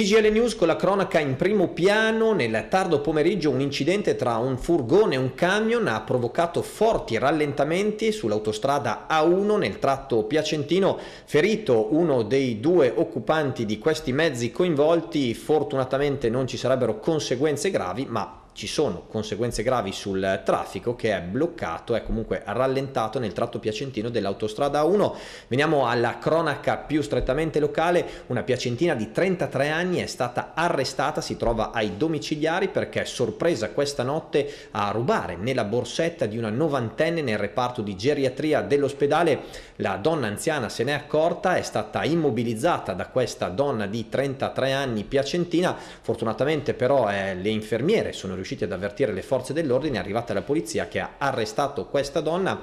TGL News con la cronaca in primo piano, nel tardo pomeriggio un incidente tra un furgone e un camion ha provocato forti rallentamenti sull'autostrada A1 nel tratto piacentino, ferito uno dei due occupanti di questi mezzi coinvolti, fortunatamente non ci sarebbero conseguenze gravi ma ci sono conseguenze gravi sul traffico che è bloccato, è comunque rallentato nel tratto piacentino dell'autostrada 1. Veniamo alla cronaca più strettamente locale, una piacentina di 33 anni è stata arrestata, si trova ai domiciliari perché è sorpresa questa notte a rubare nella borsetta di una novantenne nel reparto di geriatria dell'ospedale. La donna anziana se n'è accorta, è stata immobilizzata da questa donna di 33 anni piacentina, fortunatamente però eh, le infermiere sono riuscite riusciti ad avvertire le forze dell'ordine, è arrivata la polizia che ha arrestato questa donna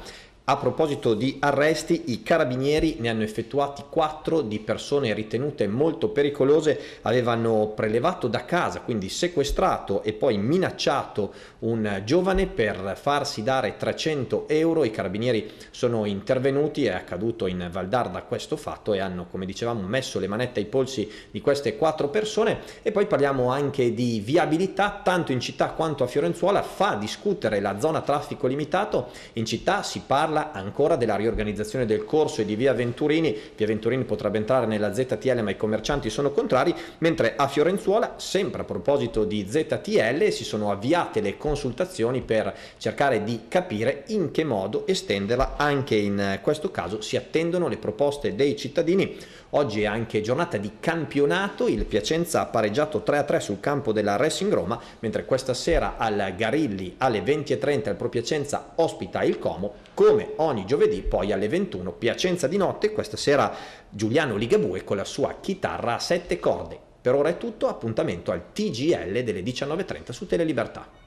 a proposito di arresti, i carabinieri ne hanno effettuati 4 di persone ritenute molto pericolose, avevano prelevato da casa, quindi sequestrato e poi minacciato un giovane per farsi dare 300 euro. I carabinieri sono intervenuti, è accaduto in Valdarda questo fatto e hanno, come dicevamo, messo le manette ai polsi di queste 4 persone. E poi parliamo anche di viabilità, tanto in città quanto a Fiorenzuola, fa discutere la zona traffico limitato, in città si parla parla ancora della riorganizzazione del corso e di via Venturini, via Venturini potrebbe entrare nella ZTL ma i commercianti sono contrari, mentre a Fiorenzuola, sempre a proposito di ZTL, si sono avviate le consultazioni per cercare di capire in che modo estenderla anche in questo caso si attendono le proposte dei cittadini. Oggi è anche giornata di campionato, il Piacenza ha pareggiato 3-3 sul campo della Racing Roma, mentre questa sera al Garilli alle 20.30 il Pro Piacenza ospita il Como, come come ogni giovedì poi alle 21 Piacenza di notte, questa sera Giuliano Ligabue con la sua chitarra a sette corde. Per ora è tutto, appuntamento al TGL delle 19.30 su Telelibertà.